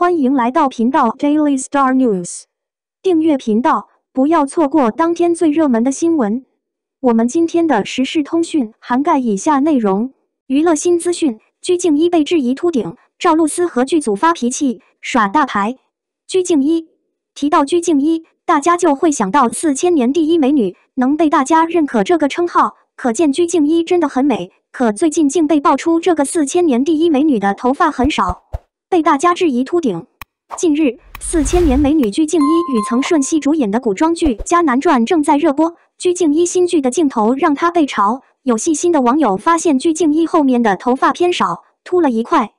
欢迎来到频道 Daily Star News，订阅频道，不要错过当天最热门的新闻。我们今天的时事通讯涵盖以下内容：娱乐新资讯，鞠婧祎被质疑秃顶，赵露思和剧组发脾气耍大牌。鞠婧祎提到鞠婧祎，大家就会想到四千年第一美女，能被大家认可这个称号，可见鞠婧祎真的很美。可最近竟被爆出这个四千年第一美女的头发很少。被大家质疑秃顶。近日，四千年美女鞠婧祎与曾舜晞主演的古装剧《迦南传》正在热播。鞠婧祎新剧的镜头让她被嘲，有细心的网友发现鞠婧祎后面的头发偏少，秃了一块。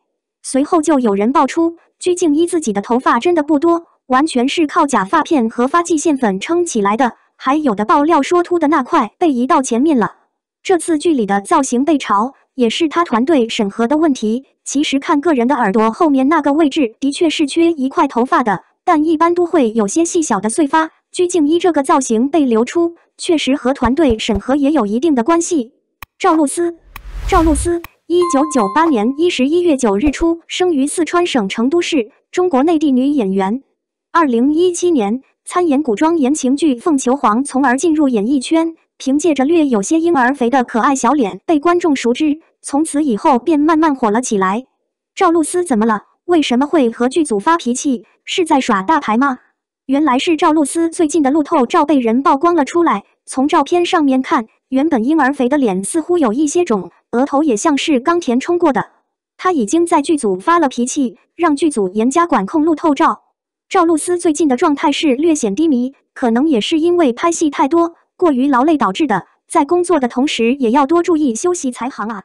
随后就有人爆出，鞠婧祎自己的头发真的不多，完全是靠假发片和发际线粉撑起来的。还有的爆料说，秃的那块被移到前面了。这次剧里的造型被嘲。也是他团队审核的问题。其实看个人的耳朵后面那个位置，的确是缺一块头发的，但一般都会有些细小的碎发。鞠婧祎这个造型被流出，确实和团队审核也有一定的关系。赵露思，赵露思，一九九八年一十一月九日出生于四川省成都市，中国内地女演员。二零一七年参演古装言情剧《凤求凰》，从而进入演艺圈。凭借着略有些婴儿肥的可爱小脸，被观众熟知。从此以后便慢慢火了起来。赵露思怎么了？为什么会和剧组发脾气？是在耍大牌吗？原来是赵露思最近的路透照被人曝光了出来。从照片上面看，原本婴儿肥的脸似乎有一些肿，额头也像是刚填充过的。她已经在剧组发了脾气，让剧组严加管控路透照。赵露思最近的状态是略显低迷，可能也是因为拍戏太多，过于劳累导致的。在工作的同时，也要多注意休息才行啊。